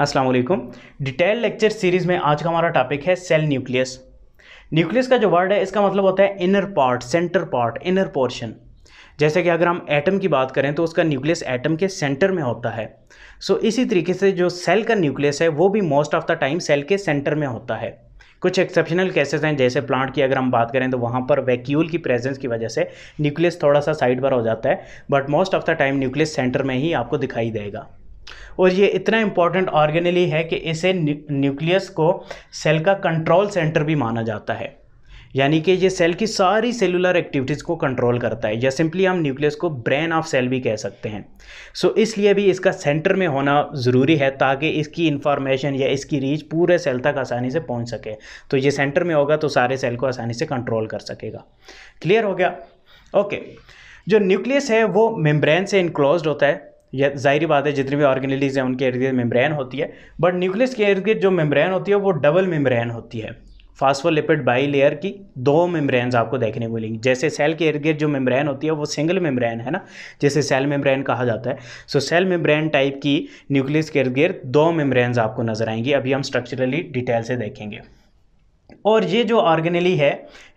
अस्सलाम वालेकुम detail lecture series में आज का हमारा टॉपिक है सेल न्यूक्लियस न्यूक्लियस का जो वर्ड है इसका मतलब होता है inner part center part inner portion जैसे कि अगर हम एटम की बात करें तो उसका न्यूक्लियस एटम के सेंटर में होता है सो so, इसी तरीके से जो सेल का न्यूक्लियस है वो भी most of the time cell के सेंटर में होता है कुछ एक्सेप्शनल केसेस हैं जैसे प्लांट की अगर हम बात करें तो वहाँ पर वैक्यूल की प्रेजेंस की वजह से न्यूक्लियस थोड़ा सा साइड पर हो जाता है but most of the time nucleus center में ही आपको दिखाई देगा और ये इतना इम्पॉर्टेंट ऑर्गेनली है कि इसे न्यूक्लियस को सेल का कंट्रोल सेंटर भी माना जाता है यानी कि ये सेल की सारी सेलुलर एक्टिविटीज़ को कंट्रोल करता है या सिंपली हम न्यूक्लियस को ब्रेन ऑफ सेल भी कह सकते हैं सो so, इसलिए भी इसका सेंटर में होना ज़रूरी है ताकि इसकी इन्फॉर्मेशन या इसकी रीच पूरे सेल तक आसानी से पहुंच सके तो ये सेंटर में होगा तो सारे सेल को आसानी से कंट्रोल कर सकेगा क्लियर हो गया ओके okay. जो न्यूक्लियस है वो मेम्ब्रेन से इनक्लोज होता है या जाहिर बात है जितनी भी ऑर्गेनिटीज हैं उनके इर्द गिर्द मेम्ब्रेन होती है बट न्यूक्लियस के इर्द गिर्द जो मेम्ब्रेन होती है वो डबल मेम्ब्रेन होती है फास्फोलिपिड बाई लेयर की दो मेम्ब्रेन्स आपको देखने को मिलेंगी जैसे सेल के इर्द गिर्द जो मेम्ब्रेन होती है वो सिंगल मेम्ब्रेन है ना जैसे सेल मेम्ब्रेन कहा जाता है सो सेल मेम्ब्रेन टाइप की न्यूक्लियस के इर्द गिर्द दो मेम्ब्रेन्स आपको नजर आएंगी अभी हम स्ट्रक्चरली डिटेल से देखेंगे और ये जो ऑर्गेनली है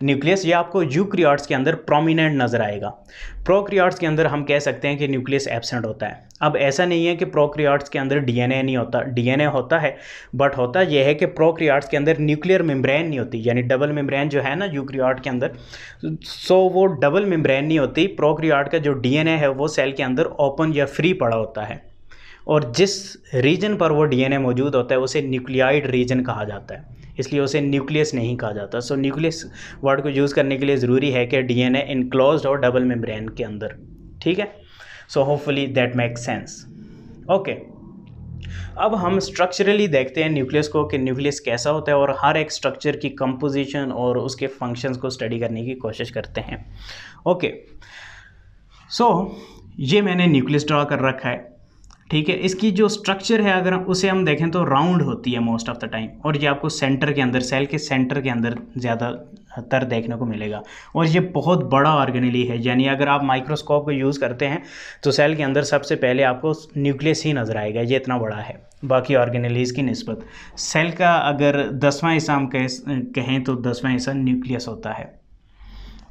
न्यूक्लियस ये आपको यूक्रियाट्स के अंदर प्रोमिनेंट नज़र आएगा प्रोक्रियाट्स के अंदर हम कह सकते हैं कि न्यूक्लियस एबसेंट होता है अब ऐसा नहीं है कि प्रोक्रियाट्स के अंदर डीएनए नहीं होता डीएनए होता है बट होता यह है कि प्रोक्रियाट्स के अंदर न्यूक्लियर मेम्ब्रेन नहीं होती यानी डबल मेम्ब्रेन जो है ना यूक्रियाट के अंदर सो वो डबल मेम्ब्रेन नहीं होती प्रोक्रियाट का जो डीएनए है वो सेल के अंदर ओपन या फ्री पड़ा होता है और जिस रीजन पर वो डीएनए मौजूद होता है उसे न्यूक्लियाइड रीजन कहा जाता है इसलिए उसे न्यूक्लियस नहीं कहा जाता सो न्यूक्लियस वर्ड को यूज़ करने के लिए ज़रूरी है कि डीएनए इनक्लोज्ड और डबल मेम्ब्रेन के अंदर ठीक है so hopefully that makes sense okay अब हम स्ट्रक्चरली देखते हैं न्यूक्लियस को कि न्यूक्लियस कैसा होता है और हर एक स्ट्रक्चर की कंपोजिशन और उसके फंक्शंस को स्टडी करने की कोशिश करते हैं ओके सो so, ये मैंने न्यूक्लियस ड्रा कर रखा है ठीक है इसकी जो स्ट्रक्चर है अगर उसे हम देखें तो राउंड होती है मोस्ट ऑफ द टाइम और ये आपको सेंटर के अंदर सेल के सेंटर के अंदर ज़्यादा तर देखने को मिलेगा और ये बहुत बड़ा ऑर्गेनली है यानी अगर आप माइक्रोस्कोप को यूज़ करते हैं तो सेल के अंदर सबसे पहले आपको न्यूक्लियस ही नज़र आएगा ये इतना बड़ा है बाकी ऑर्गेनलीज की नस्बत सेल का अगर दसवां हिस्सा हम कहें तो दसवां हिस्सा न्यूक्लियस होता है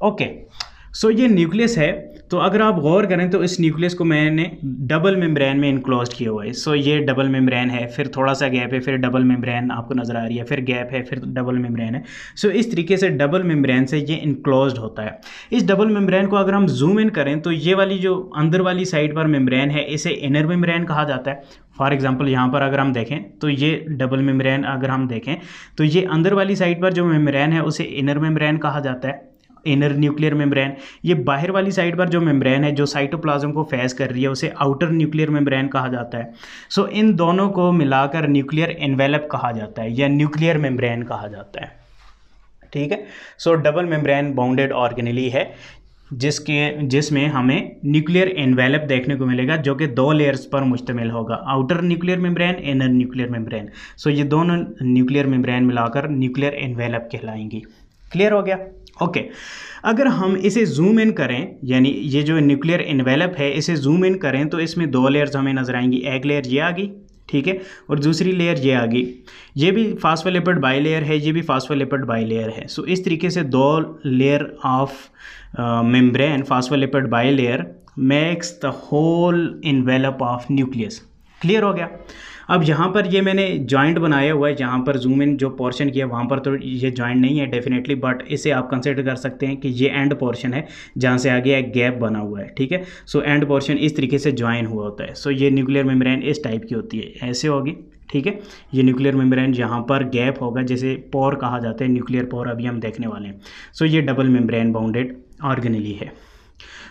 ओके okay. सो so, ये न्यूक्लियस है तो अगर आप गौर करें तो इस न्यूक्लियस को मैंने डबल मेम्ब्रेन में इनक्लोज किया हुआ है सो so, ये डबल मेम्ब्रेन है फिर थोड़ा सा गैप है फिर डबल मेम्ब्रेन आपको नज़र आ रही है फिर गैप है फिर डबल मेम्ब्रेन है सो so, इस तरीके से डबल मेम्ब्रेन से ये इनक्लोज होता है इस डबल मेम्ब्रेन को अगर हम जूम इन करें तो ये वाली जो अंदर वाली साइड पर मेम्ब्रेन है इसे इनर मेम्ब्रेन कहा जाता है फॉर एग्जाम्पल यहाँ पर अगर हम देखें तो ये डबल मेम्ब्रेन अगर हम देखें तो ये अंदर वाली साइड पर जो मेम्ब्रेन है उसे इनर मेम्ब्रेन कहा जाता है इनर न्यूक्लियर मेम्ब्रेन ये बाहर वाली साइड पर जो मेम्ब्रेन है जो साइटोप्लाज्म को फैस कर रही है उसे आउटर न्यूक्लियर मेम्ब्रेन कहा जाता है सो so, इन दोनों को मिलाकर न्यूक्लियर एनवेलप कहा जाता है या न्यूक्लियर मेम्ब्रेन कहा जाता है ठीक है so double membrane bounded organelle है जिसके जिसमें हमें न्यूक्लियर एनवेलप देखने को मिलेगा जो कि दो लेयर्स पर मुश्तमिल होगा outer nuclear membrane inner nuclear membrane so ये दोनों न्यूक्लियर मेम्ब्रेन मिलाकर न्यूक्लियर एनवेलप कहलाएंगी क्लियर हो गया ओके अगर हम इसे जूम इन करें यानी ये जो न्यूक्लियर इन्वेलप है इसे जूम इन करें तो इसमें दो लेयर्स हमें नज़र आएंगी एक लेयर ये आ गई ठीक है और दूसरी लेयर ये आ गई ये भी फास्फोलिपिड बाई लेयर है ये भी फास्फोलिपिड बाई लेयर है सो इस तरीके से दो layer of membrane phospholipid bilayer makes the whole envelope of nucleus clear हो गया अब यहाँ पर ये मैंने जॉइंट बनाया हुआ है जहाँ पर जूम इन जो पोर्शन किया वहाँ पर तो ये जॉइंट नहीं है डेफिनेटली बट इसे आप कंसिडर कर सकते हैं कि ये एंड पोर्शन है जहाँ से आगे एक गैप बना हुआ है ठीक है सो एंड पोर्शन इस तरीके से ज्वाइन हुआ होता है सो so, ये न्यूक्लियर मेम्ब्रेन इस टाइप की होती है ऐसे होगी ठीक है ये न्यूक्लियर मेम्ब्रेन जहाँ पर गैप होगा जैसे पोर कहा जाता है न्यूक्लियर पोर अभी हम देखने वाले हैं सो so, ये डबल मेम्ब्रेन बाउंडेड ऑर्गेनली है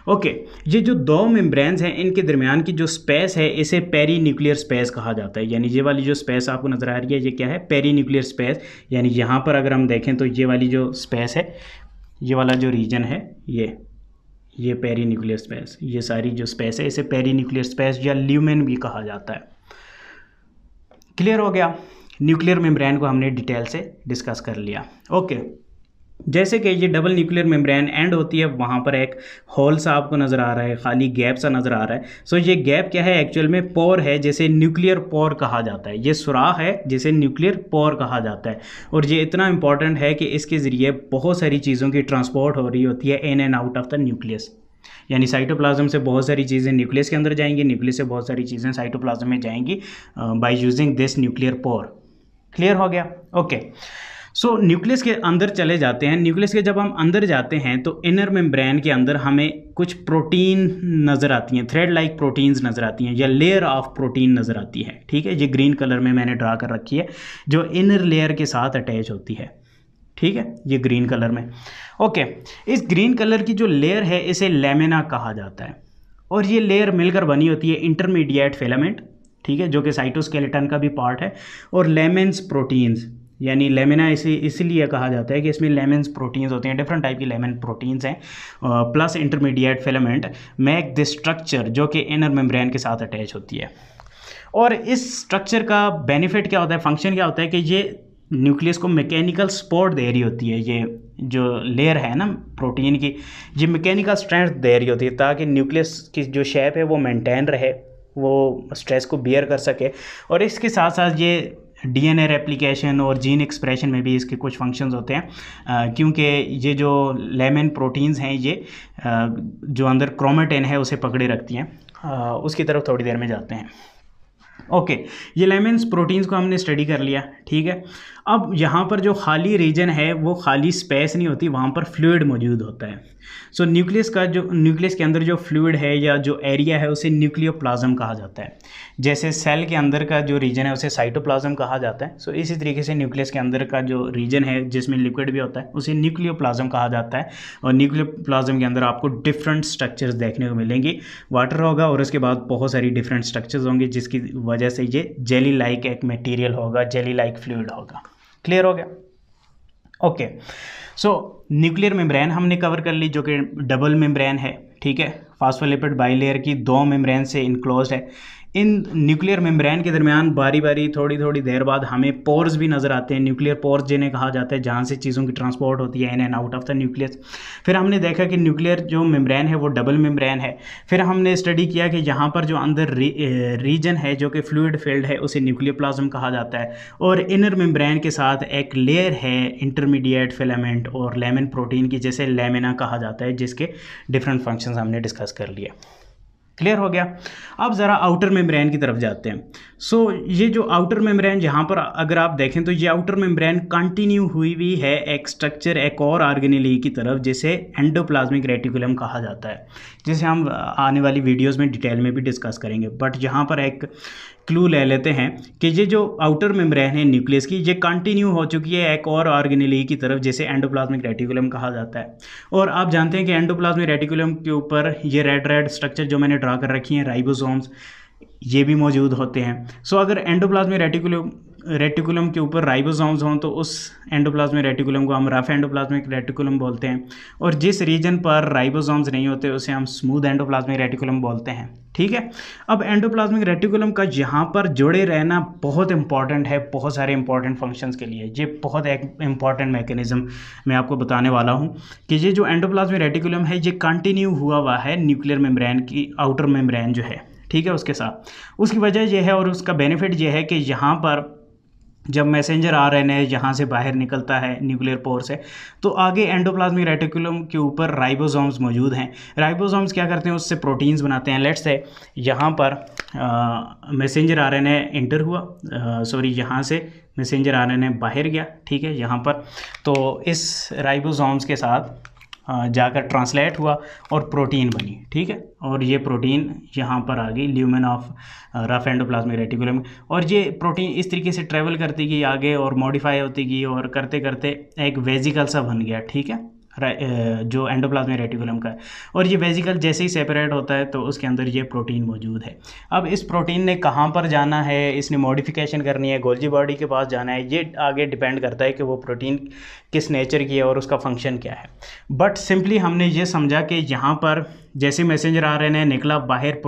ओके ये जो दो मेम्ब्रेन हैं इनके दरमियान की जो स्पेस है इसे पेरी न्यूक्लियर स्पेस कहा जाता है यानी ये वाली जो स्पेस आपको नज़र आ रही है ये क्या है पेरी न्यूक्लियर स्पेस यानी यहाँ पर अगर हम देखें तो ये वाली जो स्पेस है ये वाला जो रीजन है ये ये पेरी न्यूक्लियर स्पेस ये सारी जो स्पेस है इसे पेरी न्यूक्लियर स्पेस या ल्यूमेन भी कहा जाता है क्लियर हो गया न्यूक्लियर मेम्ब्रेन को हमने डिटेल से डिस्कस कर लिया ओके okay. जैसे कि ये डबल न्यूक्लियर मेम्ब्रेन एंड होती है वहाँ पर एक हॉल सा आपको नज़र आ रहा है खाली गैप सा नज़र आ रहा है सो ये गैप क्या है एक्चुअल में पोर है जैसे न्यूक्लियर पोर कहा जाता है ये सुराख है जिसे न्यूक्लियर पोर कहा जाता है और ये इतना इंपॉर्टेंट है कि इसके ज़रिए बहुत सारी चीज़ों की ट्रांसपोर्ट हो रही होती है in and out of the nucleus यानी साइटोप्लाज्म से बहुत सारी चीज़ें न्यूक्लियस के अंदर जाएंगी न्यूक्लियस से बहुत सारी चीज़ें साइटोप्लाज्म में जाएंगी by using this nuclear pore clear हो गया okay okay. So so, nucleus के अंदर चले जाते हैं न्यूक्लियस के जब हम अंदर जाते हैं तो इनर मेम्ब्रेन के अंदर हमें कुछ प्रोटीन नज़र आती हैं थ्रेड लाइक प्रोटीन्स नज़र आती हैं या लेयर ऑफ प्रोटीन नज़र आती है ठीक है ये ग्रीन कलर में मैंने ड्रा कर रखी है जो इनर लेयर के साथ अटैच होती है ठीक है ये ग्रीन कलर में ओके इस ग्रीन कलर की जो लेयर है इसे लेमिना कहा जाता है और ये लेयर मिलकर बनी होती है इंटरमीडिएट फिलामेंट ठीक है जो कि साइटोस्केलेटन का भी पार्ट है और लेमेंस प्रोटीन्स यानी लेमिना इसी इसलिए कहा जाता है कि इसमें लेमन प्रोटीन्स होते हैं डिफरेंट टाइप की लेमन प्रोटीन्स हैं plus intermediate filament make this structure जो कि इनर मेम्ब्रेन के साथ अटैच होती है और इस स्ट्रक्चर का बेनिफिट क्या होता है फंक्शन क्या होता है कि ये न्यूक्लियस को मैकेनिकल सपोर्ट दे रही होती है ये जो लेयर है ना प्रोटीन की ये मैकेनिकल स्ट्रेंथ दे रही होती है ताकि न्यूक्लियस की जो शेप है वो मेंटेन रहे वो स्ट्रेस को बियर कर सके और इसके साथ साथ ये डीएनए रेप्लिकेशन और जीन एक्सप्रेशन में भी इसके कुछ फंक्शंस होते हैं क्योंकि ये जो लेमन प्रोटीन्स हैं ये आ, जो अंदर क्रोमेटेन है उसे पकड़े रखती हैं उसकी तरफ थोड़ी देर में जाते हैं ओके ये लेमेंस प्रोटीन्स को हमने स्टडी कर लिया ठीक है अब यहाँ पर जो खाली रीजन है वो खाली स्पेस नहीं होती वहाँ पर फ्लूड मौजूद होता है सो so, न्यूक्लियस का जो न्यूक्लियस के अंदर जो फ्लूड है या जो एरिया है उसे न्यूक्लियोप्लाज्म कहा जाता है जैसे सेल के अंदर का जो रीजन है उसे साइटोप्लाज्म कहा जाता है सो so, इसी तरीके से न्यूक्लियस के अंदर का जो रीजन है जिसमें लिक्विड भी होता है उसे न्यूक्लियोप्लाज्म कहा जाता है और न्यूक्लियोप्लाज्म के अंदर आपको डिफरेंट स्ट्रक्चर्स देखने को मिलेंगी वाटर होगा और उसके बाद बहुत सारी डिफरेंट स्ट्रक्चर्स होंगे जिसकी वजह से ये जेली लाइक एक मटीरियल होगा जेली लाइक फ्लूड होगा क्लियर हो गया ओके सो न्यूक्लियर मेम्ब्रेन हमने कवर कर ली जो कि डबल मेम्ब्रेन है ठीक है फास्फोलिपिड बाईलेयर की दो मेम्ब्रेन से इनक्लोज है इन न्यूक्लियर मेम्ब्रेन के दरमियान बारी बारी थोड़ी थोड़ी देर बाद हमें पोर्स भी नज़र आते हैं न्यूक्लियर पोर्स जिन्हें कहा जाता है जहाँ से चीज़ों की ट्रांसपोर्ट होती है in and out of the nucleus फिर हमने देखा कि न्यूक्लियर जो मेम्ब्रेन है वो डबल मेम्ब्रेन है फिर हमने स्टडी किया कि यहाँ पर जो अंदर री, रीजन है जो कि फ्लूड फील्ड है उसे न्यूक्लियर प्लाज्म कहा जाता है और इनर मेम्ब्रेन के साथ एक लेयर है इंटरमीडिएट फिलामेंट और लेमन प्रोटीन की जैसे लेमिना कहा जाता है जिसके डिफरेंट फंक्शंस हमने डिस्कस कर लिया क्लियर हो गया अब ज़रा आउटर मेम्ब्रेन की तरफ जाते हैं सो so, ये जो आउटर मेम्ब्रेन जहाँ पर अगर आप देखें तो ये आउटर मेम्ब्रेन कंटिन्यू हुई हुई है एक स्ट्रक्चर एक और आर्गेनिली की तरफ जिसे एंडोप्लाज्मिक रेटिकुलम कहा जाता है जिसे हम आने वाली वीडियोस में डिटेल में भी डिस्कस करेंगे बट यहाँ पर एक क्लू ले लेते हैं कि ये जो आउटर मेम्ब्रेन है न्यूक्लियस की ये कंटिन्यू हो चुकी है एक और ऑर्गेनेली की तरफ जिसे एंडोप्लाज्मिक रेटिकुलम कहा जाता है और आप जानते हैं कि एंडोप्लाज्मिक रेटिकुलम के ऊपर ये रेड रेड स्ट्रक्चर जो मैंने ड्रा कर रखी हैं राइबोसोम्स ये भी मौजूद होते हैं सो अगर एंडोप्लाज्मिक रेटिकुलम रेटिकुलम के ऊपर राइबोसोम्स हों तो उस एंडोप्लाज्मिक रेटिकुलम को हम रफ एंडोप्लाज्मिक रेटिकुलम बोलते हैं और जिस रीजन पर राइबोसोम्स नहीं होते उसे हम स्मूथ एंडोप्लाज्मिक रेटिकुलम बोलते हैं ठीक है अब एंडोप्लाज्मिक रेटिकुलम का यहाँ पर जुड़े रहना बहुत इंपॉर्टेंट है बहुत सारे इंपॉर्टेंट फंक्शंस के लिए ये बहुत एक इंपॉर्टेंट मैकेनिज्म मैं आपको बताने वाला हूँ कि ये जो एंडोप्लाज्मिक रेटिकुलम है ये कंटिन्यू हुआ हुआ है न्यूक्लियर मेम्ब्रेन की आउटर मेम्ब्रेन जो है ठीक है उसके साथ उसकी वजह यह है और उसका बेनिफिट यह है कि यहाँ पर जब मैसेंजर आर एन यहाँ से बाहर निकलता है न्यूक्लियर पोर से तो आगे एंडोप्लाज्मिक रेटिकुलम के ऊपर राइबोसोम्स मौजूद हैं राइबोसोम्स क्या करते हैं उससे प्रोटीन्स बनाते हैं लेट्स से यहाँ पर मैसेंजर आर एन एंटर हुआ सॉरी यहाँ से मैसेंजर आर एन बाहर गया ठीक है यहाँ पर तो इस राइबोसोम्स के साथ जाकर ट्रांसलेट हुआ और प्रोटीन बनी ठीक है और ये प्रोटीन यहाँ पर आ गई lumen of rough endoplasmic reticulum और ये प्रोटीन इस तरीके से ट्रेवल करती गई आगे और मॉडिफाई होती गई और करते करते एक वेजिकल सा बन गया ठीक है जो एंडोप्लाज्मिक रेटिकुलम का है और ये वेजिकल जैसे ही सेपरेट होता है तो उसके अंदर ये प्रोटीन मौजूद है अब इस प्रोटीन ने कहाँ पर जाना है इसने मॉडिफिकेशन करनी है गोल्जी बॉडी के पास जाना है ये आगे डिपेंड करता है कि वो प्रोटीन किस नेचर की है और उसका फंक्शन क्या है बट सिंपली हमने ये समझा कि यहाँ पर जैसे मैसेंजर रहे हैं निकला बाहर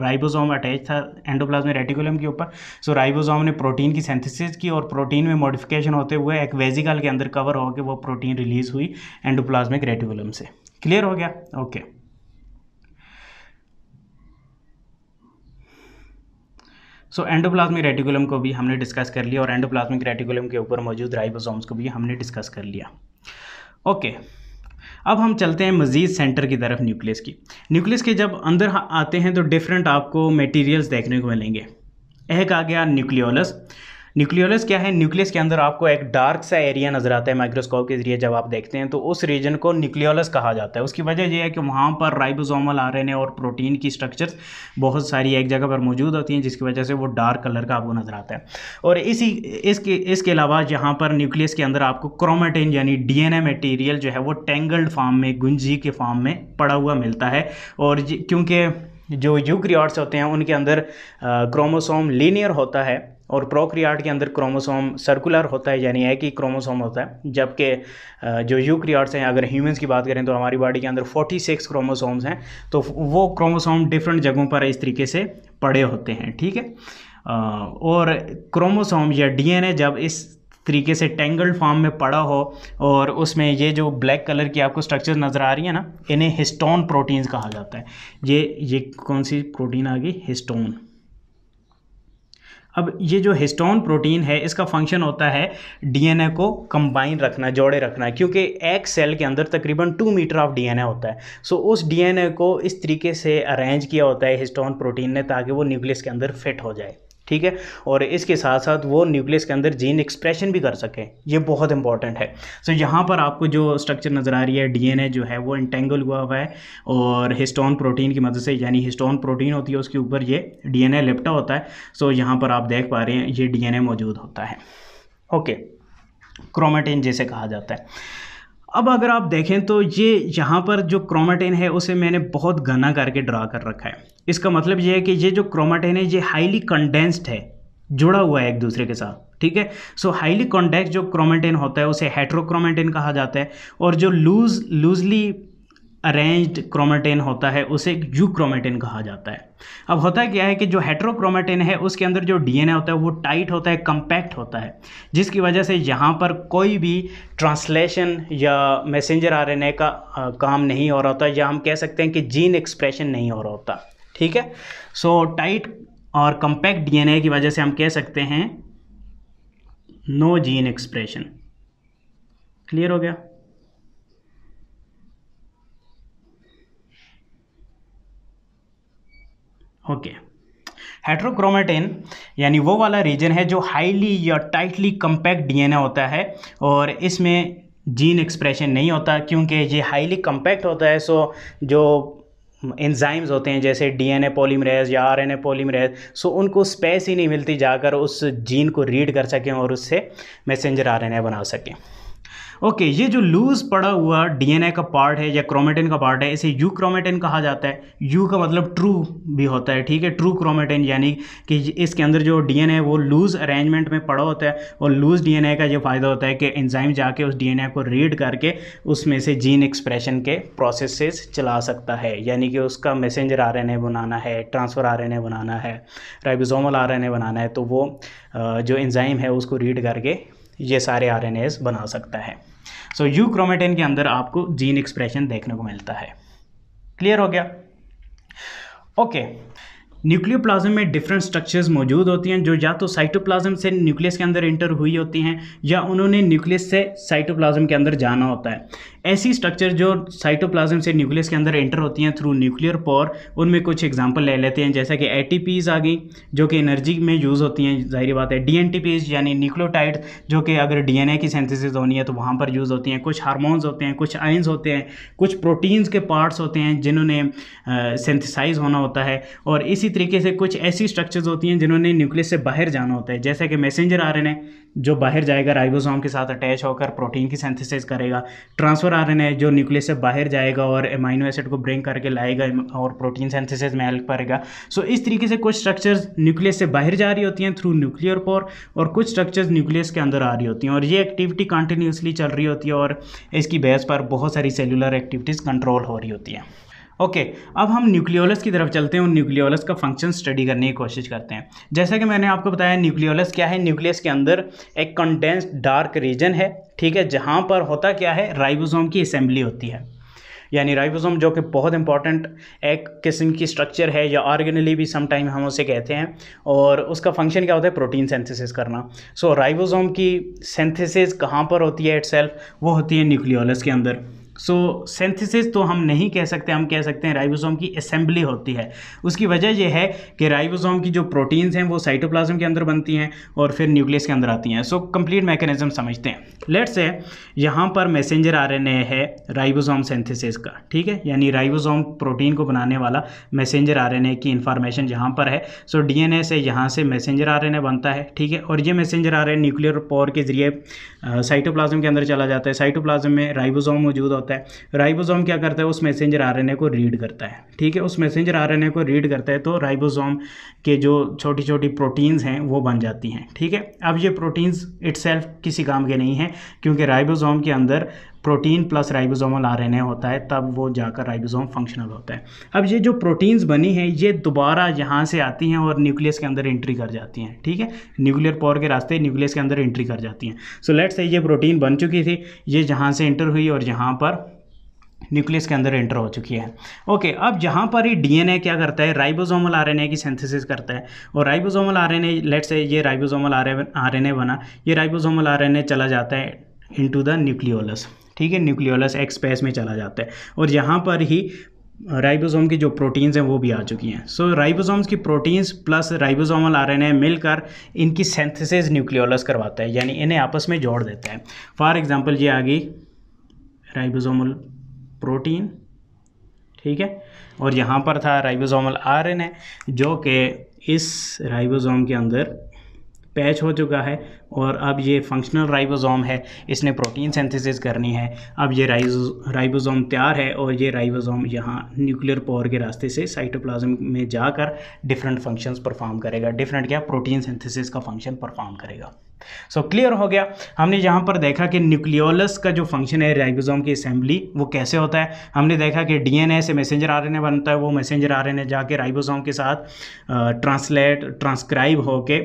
राइबोसोम अटैच था एंडोप्लाज्मिक रेटिकुलम के ऊपर सो राइबोसोम ने प्रोटीन की सिंथेसिस की और प्रोटीन में मॉडिफिकेशन होते हुए एक वेजिकल के अंदर कवर होकर वो प्रोटीन रिलीज हुई एंडोप्लाज्मिक रेटिकुलम से क्लियर हो गया okay okay. So endoplasmic reticulum को भी हमने डिस्कस कर लिया और एंडोप्लाज्मिक रेटिकुलम के ऊपर मौजूद राइबोसोम्स को भी हमने डिस्कस कर लिया ओके okay. अब हम चलते हैं मज़ीद सेंटर की तरफ न्यूक्लियस की न्यूक्लियस के जब अंदर आते हैं तो डिफरेंट आपको मटेरियल्स देखने को मिलेंगे एक आ गया न्यूक्लियोलस न्यूक्लियोलस क्या है न्यूक्लियस के अंदर आपको एक डार्क सा एरिया नज़र आता है माइक्रोस्कोप के जरिए जब आप देखते हैं तो उस रीजन को न्यूक्लियोलस कहा जाता है उसकी वजह यह है कि वहाँ पर राइबोसोमल आरएनए और प्रोटीन की स्ट्रक्चर्स बहुत सारी एक जगह पर मौजूद होती हैं जिसकी वजह से वो डार्क कलर का आपको नज़र आता है और इसी इसके इसके अलावा जहाँ पर न्यूक्लियस के अंदर आपको क्रोमेटिन यानी डी मटीरियल जो है वो टेंगल्ड फार्म में गुंजी के फार्म में पड़ा हुआ मिलता है और क्योंकि जो यूक्रियाट्स होते हैं उनके अंदर क्रोमोसोम लीनियर होता है और प्रोक्रियाट के अंदर क्रोमोसोम सर्कुलर होता है यानी एक ही क्रोमोसोम होता है जबकि जो क्रियाट्स हैं अगर ह्यूमंस की बात करें तो हमारी बॉडी के अंदर 46 क्रोमोसोम्स हैं तो वो क्रोमोसोम डिफरेंट जगहों पर इस तरीके से पड़े होते हैं ठीक है और क्रोमोसोम या ए जब इस तरीके से टेंगल्ड फॉर्म में पड़ा हो और उसमें ये जो ब्लैक कलर की आपको स्ट्रक्चर नज़र आ रही है ना इन्हें हिस्टोन प्रोटीन्स कहा जाता है ये ये कौन सी प्रोटीन आ गई हिस्टोन अब ये जो हिस्टोन प्रोटीन है इसका फंक्शन होता है डीएनए को कंबाइन रखना जोड़े रखना क्योंकि एक सेल के अंदर तकरीबन टू मीटर ऑफ डीएनए होता है सो so, उस डीएनए को इस तरीके से अरेंज किया होता है हिस्टोन प्रोटीन ने ताकि वो न्यूक्लियस के अंदर फिट हो जाए ठीक है और इसके साथ साथ वो न्यूक्लियस के अंदर जीन एक्सप्रेशन भी कर सकें ये बहुत इंपॉर्टेंट है सो so, यहाँ पर आपको जो स्ट्रक्चर नज़र आ रही है डीएनए जो है वो इंटेंगल हुआ हुआ है और हिस्टोन प्रोटीन की मदद मतलब से यानी हिस्टोन प्रोटीन होती है उसके ऊपर ये डीएनए लिपटा होता है सो so, यहाँ पर आप देख पा रहे हैं ये डी मौजूद होता है ओके क्रोमेटिन जैसे कहा जाता है अब अगर आप देखें तो ये यहाँ पर जो क्रोमाटेन है उसे मैंने बहुत घना करके ड्रा कर रखा है इसका मतलब ये है कि ये जो क्रोमाटेन है ये हाईली कंडेंस्ड है जुड़ा हुआ है एक दूसरे के साथ ठीक है सो हाईली कॉन्डेक्स जो क्रोमेटेन होता है उसे हेट्रोक्रोमेटेन कहा जाता है और जो लूज लूजली अरेंज्ड क्रोमेटेन होता है उसे यू क्रोमेटेन कहा जाता है अब होता क्या है कि जो हेट्रोक्रोमेटेन है उसके अंदर जो डीएनए होता है वो टाइट होता है कंपैक्ट होता है जिसकी वजह से यहाँ पर कोई भी ट्रांसलेशन या मैसेंजर आरएनए का आ, काम नहीं हो रहा होता या हम कह सकते हैं कि जीन एक्सप्रेशन नहीं हो रहा होता ठीक है सो so, टाइट और कंपैक्ट डी की वजह से हम कह सकते हैं नो जीन एक्सप्रेशन क्लियर हो गया ओके हाइड्रोक्रोमेटेन यानी वो वाला रीजन है जो हाईली या टाइटली कंपैक्ट डीएनए होता है और इसमें जीन एक्सप्रेशन नहीं होता क्योंकि ये हाईली कंपैक्ट होता है सो जो एंजाइम्स होते हैं जैसे डीएनए पॉलीमरेज या आरएनए पॉलीमरेज सो उनको स्पेस ही नहीं मिलती जाकर उस जीन को रीड कर सकें और उससे मैसेंजर आरएनए बना सकें ओके ये जो लूज पड़ा हुआ डीएनए का पार्ट है या क्रोमेटिन का पार्ट है इसे यू क्रोमेटिन कहा जाता है यू का मतलब ट्रू भी होता है ठीक है ट्रू क्रोमेटिन यानी कि इसके अंदर जो डीएनए है वो लूज अरेंजमेंट में पड़ा होता है और लूज डीएनए का ये फ़ायदा होता है कि एंजाइम जाके उस डीएनए को रीड करके उसमें से जीन एक्सप्रेशन के प्रोसेसेस चला सकता है यानी कि उसका मैसेंजर आर बनाना है ट्रांसफ़र आर बनाना है राइबोसोमल आर बनाना है तो वो जो एंजाइम है उसको रीड करके ये सारे आर बना सकता है सो यू क्रोमेटिन के अंदर आपको जीन एक्सप्रेशन देखने को मिलता है क्लियर हो गया ओके न्यूक्लियोप्लाज्म में डिफरेंट स्ट्रक्चर्स मौजूद होती हैं जो या तो साइटोप्लाज्म से न्यूक्लियस के अंदर इंटर हुई होती हैं या उन्होंने न्यूक्लियस से साइटोप्लाज्म के अंदर जाना होता है ऐसी स्ट्रक्चर जो साइटोप्लाज्म से न्यूक्लियस के अंदर एंटर होती हैं थ्रू न्यूक्लियर पॉर उनमें कुछ एग्जाम्पल ले लेते हैं जैसा कि ए आ गई जो कि एनर्जी में यूज़ होती हैं जाहिर बात है डी यानी न्यूक्लियोटाइड जो कि अगर डी की सेंथिस होनी है तो वहाँ पर यूज़ होती हैं कुछ हारमोन्स होते हैं कुछ आइन्स होते हैं कुछ प्रोटीन्स के पार्ट्स होते हैं जिन्होंने सेंथिसाइज होना होता है और इसी तरीके से कुछ ऐसी स्ट्रक्चर्स होती हैं जिन्होंने न्यूक्लियस से बाहर जाना होता है जैसे कि मैसेंजर हैं जो बाहर जाएगा राइबोसोम के साथ अटैच होकर प्रोटीन की सेंथिसाइज करेगा ट्रांसफर आ है जो न्यूक्लियस से बाहर जाएगा और एमाइनो एसिड को ब्रेक करके लाएगा और प्रोटीन सेंथेसिस में हेल्प करेगा सो इस तरीके से कुछ स्ट्रक्चर्स न्यूक्लियस से बाहर जा रही होती हैं थ्रू न्यूक्लियर पोर और कुछ स्ट्रक्चर्स न्यूक्लियस के अंदर आ रही होती हैं और ये एक्टिविटी कंटिन्यूसली चल रही होती है और इसकी बेस पर बहुत सारी सेलुलर एक्टिविटीज़ कंट्रोल हो रही होती हैं ओके अब हम न्यूक्लियोलस की तरफ चलते हैं और न्यूक्लियोलस का फंक्शन स्टडी करने की कोशिश करते हैं जैसा कि मैंने आपको बताया न्यूक्लियोलस क्या है न्यूक्लियस के अंदर एक कंडेंस्ड डार्क रीजन है ठीक है जहाँ पर होता क्या है राइबोसोम की असेंबली होती है यानी राइबोसोम जो कि बहुत इंपॉर्टेंट एक किस्म की स्ट्रक्चर है या ऑर्गेनली भी समटाइम हम उसे कहते हैं और उसका फंक्शन क्या होता है प्रोटीन सिंथेसिस करना सो so, राइबोसोम की सेंथिसिस कहाँ पर होती है इट वो होती है न्यूक्लियोलस के अंदर सो so, सेंथिसिस तो हम नहीं कह सकते हम कह सकते हैं राइबोसोम की असेंबली होती है उसकी वजह यह है कि राइबोसोम की जो प्रोटीन्स हैं वो साइटोप्लाज्म के अंदर बनती हैं और फिर न्यूक्लियस के अंदर आती हैं सो कंप्लीट मैकेनिज्म समझते हैं लेट्स से यहाँ पर मैसेंजर आरएनए है राइबोसोम सेंथिसिस का ठीक है यानी राइबोसोम प्रोटीन को बनाने वाला मैसेंजर आरएनए की इन्फॉर्मेशन यहाँ पर है सो डी डीएनए से यहाँ से मैसेंजर आरएनए बनता है ठीक है और ये मैसेंजर आरएनए न्यूक्लियर पॉवर के जरिए साइटोप्लाज्म के अंदर चला जाता है साइटोप्लाज्म में राइबोसोम मौजूद होता है होता है राइबोसोम क्या करता है उस मैसेंजर आरएनए को रीड करता है ठीक है उस मैसेंजर आरएनए को रीड करता है तो राइबोसोम के जो छोटी छोटी प्रोटीन्स हैं वो बन जाती हैं ठीक है अब ये प्रोटीन्स इट्सल्फ किसी काम के नहीं हैं क्योंकि राइबोसोम के अंदर प्रोटीन प्लस राइबोसोमल आरएनए होता है तब वो जाकर राइबोसोम फंक्शनल होता है अब ये जो प्रोटीन्स बनी हैं ये दोबारा यहाँ से आती हैं और न्यूक्लियस के अंदर एंट्री कर जाती हैं ठीक है न्यूक्लियर पावर के रास्ते न्यूक्लियस के अंदर एंट्री कर जाती हैं सो लेट्स से ये प्रोटीन बन चुकी थी ये जहाँ से एंटर हुई और यहाँ पर न्यूक्लियस के अंदर एंटर हो चुकी है ओके अब जहाँ पर ये डीएनए क्या करता है राइबोसोमल आरएनए की सिंथेसिस करता है और राइबोसोमल आरएनए लेट्स से ये राइबोसोमल आरएनए बना ये राइबोसोमल आरएनए चला जाता है इनटू द न्यूक्लियोलस ठीक है न्यूक्लियोलस एक्सपेस में चला जाता है और यहाँ पर ही राइबोसोम की जो प्रोटीन्स हैं वो भी आ चुकी हैं सो so, राइबोसोम्स की प्रोटीन्स प्लस राइबोसोमल आरएनए मिलकर इनकी सेंथिसिस न्यूक्लियोलस करवाता है यानी इन्हें आपस में जोड़ देता है फॉर एग्जांपल ये आ गई राइबोसोमल प्रोटीन ठीक है और यहाँ पर था राइबोसोमल आरएनए जो कि इस राइबोसोम के अंदर पैच हो चुका है और अब ये फंक्शनल राइबोसोम है इसने प्रोटीन सिंथेसिस करनी है अब ये राइबोसोम तैयार है और ये राइबोसोम यहाँ न्यूक्लियर पावर के रास्ते से साइटोप्लाज्म में जाकर डिफरेंट फंक्शंस परफॉर्म करेगा डिफरेंट क्या प्रोटीन सिंथेसिस का फंक्शन परफॉर्म करेगा सो so, क्लियर हो गया हमने यहाँ पर देखा कि न्यूक्लियोलस का जो फंक्शन है राइबोसोम की असेंबली वो कैसे होता है हमने देखा कि डीएनए से मैसेंजर आरएनए बनता है वो मैसेंजर आरएनए जाके राइबोसोम के साथ ट्रांसलेट ट्रांसक्राइब होके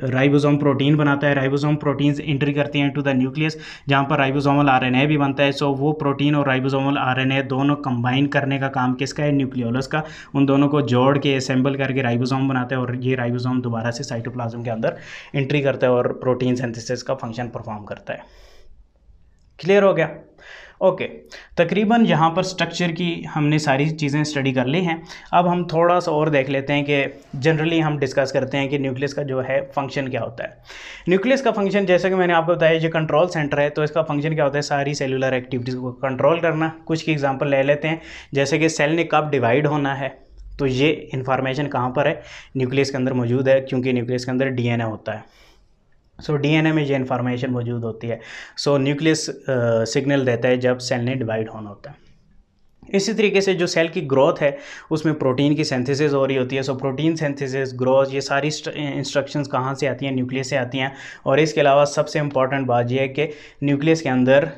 राइबोसोम प्रोटीन बनाता है राइबोसोम प्रोटीन्स एंट्री करती हैं टू द न्यूक्लियस जहाँ पर राइबोसोमल आरएनए भी बनता है सो वो प्रोटीन और राइबोसोमल आरएनए दोनों कंबाइन करने का काम किसका है न्यूक्लियोलस का उन दोनों को जोड़ के असेंबल करके राइबोसोम बनाता है और ये राइबोसोम दोबारा से साइटोप्लाज्म के अंदर एंट्री करता है और प्रोटीन सेंथिसिस का फंक्शन परफॉर्म करता है क्लियर हो गया ओके तकरीबन यहाँ पर स्ट्रक्चर की हमने सारी चीज़ें स्टडी कर ली हैं अब हम थोड़ा सा और देख लेते हैं कि जनरली हम डिस्कस करते हैं कि न्यूक्लियस का जो है फंक्शन क्या होता है न्यूक्लियस का फंक्शन जैसे कि मैंने आपको बताया जो कंट्रोल सेंटर है तो इसका फंक्शन क्या होता है सारी सेलुलर एक्टिविटीज़ को कंट्रोल करना कुछ की एग्जाम्पल ले लेते हैं जैसे कि सेल ने कब डिवाइड होना है तो ये इन्फॉर्मेशन कहाँ पर है न्यूक्लियस के अंदर मौजूद है क्योंकि न्यूक्लियस के अंदर डीएनए होता है सो डीएनए में ये इन्फॉर्मेशन मौजूद होती है सो न्यूक्लियस सिग्नल देता है जब सेल ने डिवाइड होना होता है इसी तरीके से जो सेल की ग्रोथ है उसमें प्रोटीन की सेंथिसिस हो रही होती है सो प्रोटीन सिंथेसिस ग्रोथ ये सारी इंस्ट्रक्शंस uh, कहाँ से आती हैं न्यूक्लियस से आती हैं और इसके अलावा सबसे इंपॉर्टेंट बात यह है कि न्यूक्लियस के अंदर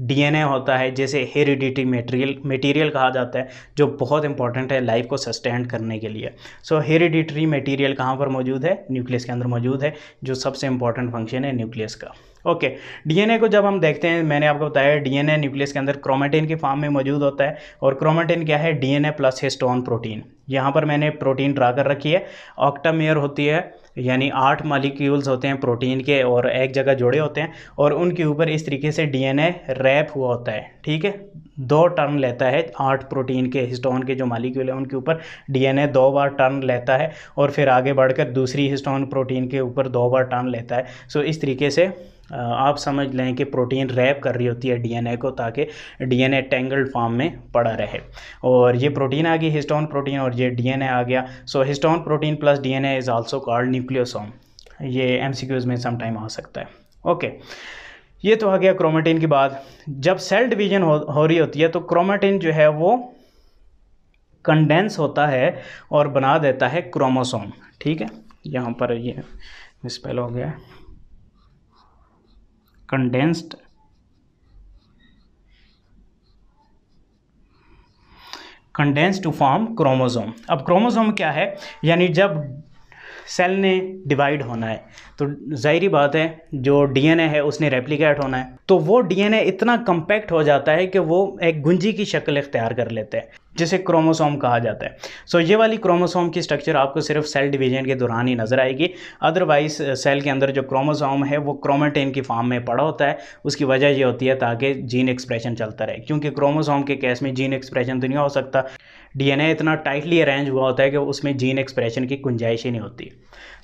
डीएनए होता है जैसे हेरिडिटी मटेरियल मटेरियल कहा जाता है जो बहुत इंपॉर्टेंट है लाइफ को सस्टेन करने के लिए सो हेरिडिटरी मटेरियल कहाँ पर मौजूद है न्यूक्लियस के अंदर मौजूद है जो सबसे इंपॉर्टेंट फंक्शन है न्यूक्लियस का ओके डीएनए को जब हम देखते हैं मैंने आपको बताया डीएनए न्यूक्लियस के अंदर क्रोमेटिन के फॉर्म में मौजूद होता है और क्रोमेटिन क्या है डीएनए प्लस हिस्टोन प्रोटीन यहाँ पर मैंने प्रोटीन ड्रा कर रखी है ऑक्टामेयर होती है यानी आठ मालिक्यूल्स होते हैं प्रोटीन के और एक जगह जुड़े होते हैं और उनके ऊपर इस तरीके से डीएनए रैप हुआ होता है ठीक है दो टर्न लेता है आठ प्रोटीन के हिस्टोन के जो मालिक्यूल हैं उनके ऊपर डीएनए दो बार टर्न लेता है और फिर आगे बढ़कर दूसरी हिस्टोन प्रोटीन के ऊपर दो बार टर्न लेता है सो इस तरीके से आप समझ लें कि प्रोटीन रैप कर रही होती है डीएनए को ताकि डीएनए टेंगल्ड फॉर्म में पड़ा रहे और ये प्रोटीन आ गई हिस्टोन प्रोटीन और ये डीएनए आ गया so histone protein plus DNA is also called nucleosome ये एमसीक्यूज में समटाइम आ सकता है ओके ये तो आ गया क्रोमेटिन की बात जब सेल डिवीजन हो, हो रही होती है तो क्रोमेटिन जो है वो कंडेंस होता है और बना देता है क्रोमोसोम ठीक है यहाँ पर ये मिसपेल हो गया condensed condense to form chromosome अब क्रोमोजोम क्या है यानी जब सेल ने डिवाइड होना है तो जाहिर बात है जो डीएनए है उसने रेप्लिकेट होना है तो वो डीएनए इतना कम्पैक्ट हो जाता है कि वो एक गुंजी की शक्ल इख्तियार कर लेते हैं जिसे क्रोमोसोम कहा जाता है सो so, ये वाली क्रोमोसोम की स्ट्रक्चर आपको सिर्फ सेल डिवीजन के दौरान ही नज़र आएगी अदरवाइज सेल के अंदर जो क्रोमोसोम है वो क्रोमेटेन की फॉर्म में पड़ा होता है उसकी वजह ये होती है ताकि जीन एक्सप्रेशन चलता रहे क्योंकि क्रोमोसोम के केस में जीन एक्सप्रेशन तो नहीं हो सकता डीएनए इतना टाइटली अरेंज हुआ होता है कि उसमें जीन एक्सप्रेशन की गुंजाइश ही नहीं होती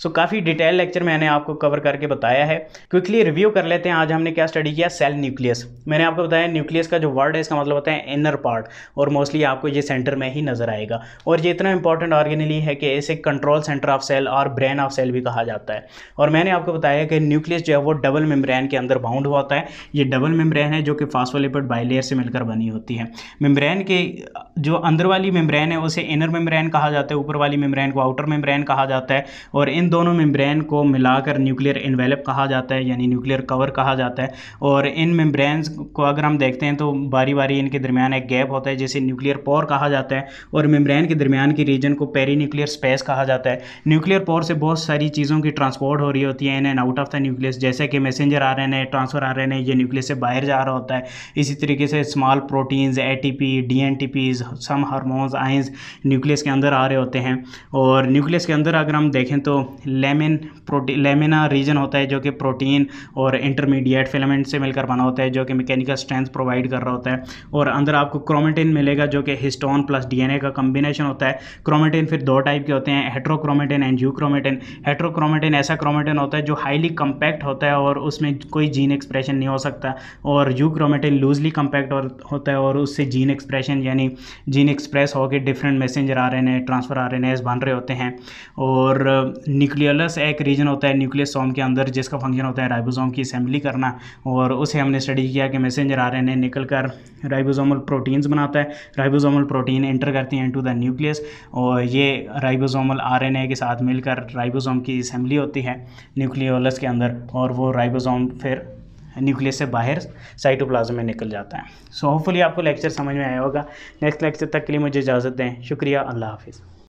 सो so, काफ़ी डिटेल लेक्चर मैंने आपको कवर करके बताया है क्विकली रिव्यू कर लेते हैं आज हमने क्या स्टडी किया सेल न्यूक्लियस मैंने आपको बताया न्यूक्लियस का जो वर्ड है इसका मतलब होता है इनर पार्ट और मोस्टली आपको ये ये सेंटर में ही नज़र आएगा और ये इतना इंपॉर्टेंट ऑर्गेनली है कि इसे कंट्रोल सेंटर ऑफ सेल और ब्रेन ऑफ सेल भी कहा जाता है और मैंने आपको बताया कि न्यूक्लियस जो है वो डबल मेम्ब्रेन के अंदर बाउंड होता है ये डबल मेम्ब्रेन है जो कि फास्फोलिपिड बाइलेयर से मिलकर बनी होती है मेम्ब्रेन के जो अंदर वाली मेम्ब्रेन है उसे इनर मेम्ब्रेन कहा जाता है ऊपर वाली मेम्ब्रेन को आउटर मेम्ब्रेन कहा जाता है और इन दोनों मेम्ब्रेन को मिलाकर न्यूक्लियर इन्वेलप कहा जाता है यानी न्यूक्लियर कवर कहा जाता है और इन मेम्ब्रेन को अगर हम देखते हैं तो बारी बारी इनके दरमियान एक गैप होता है जिसे न्यूक्लियर पोर कहा जाता है और मेम्ब्रेन के दरमियान की रीजन को पेरी न्यूक्लियर स्पेस कहा जाता है न्यूक्लियर पोर से बहुत सारी चीज़ों की ट्रांसपोर्ट हो रही होती है in and out of the nucleus जैसे कि मैसेंजर आ रहे हैं ट्रांसफर आ रहे हैं ये न्यूक्लियस से बाहर जा रहा होता है इसी तरीके से small proteins A T P D N T Ps some hormones ions nucleus के अंदर आ रहे होते हैं और न्यूक्लियस के अंदर अगर हम देखें तो लेमिन प्रोटी लेमिना रीजन होता है जो कि प्रोटीन और इंटरमीडिएट फिलामेंट से मिलकर बना होता है जो कि मैकेनिकल स्ट्रेंथ प्रोवाइड कर रहा होता है और अंदर आपको क्रोमेटिन मिलेगा जो कि हिस्ट्री हिस्टोन प्लस डीएनए का कॉम्बिनेशन होता है क्रोमेटिन फिर दो टाइप के होते हैं हेट्रोक्रोमेटिन एंड जूक्रोमेटिन हेट्रोक्रोमेटिन ऐसा क्रोमेटिन होता है जो हाईली कम्पैक्ट होता है और उसमें कोई जीन एक्सप्रेशन नहीं हो सकता और जूक्रोमेटिन लूजली कम्पैक्ट होता है और उससे जीन एक्सप्रेशन यानी जीन एक्सप्रेस होकर डिफरेंट मैसेंजर आ रहे हैं ट्रांसफर आ रहे हैं बन रहे होते हैं और न्यूक्लियलस एक रीजन होता है न्यूक्लियस सोम के अंदर जिसका फंक्शन होता है राइबोसोम की असेंबली करना और उसे हमने स्टडी किया कि मैसेंजर आ रहे हैं निकल कर राइबोसोमल प्रोटीन्स बनाता है राइबोसोमल प्रोटीन एंटर करती हैं टू द न्यूक्लियस और ये राइबोसोमल आरएनए के साथ मिलकर राइबोसोम की असम्बली होती है न्यूक्लियोलस के अंदर और वो राइबोसोम फिर न्यूक्लियस से बाहर साइटोप्लाज्म में निकल जाता है सो so, होपफुली आपको लेक्चर समझ में आया होगा नेक्स्ट लेक्चर तक के लिए मुझे इजाज़त दें शुक्रिया अल्लाह हाफिज़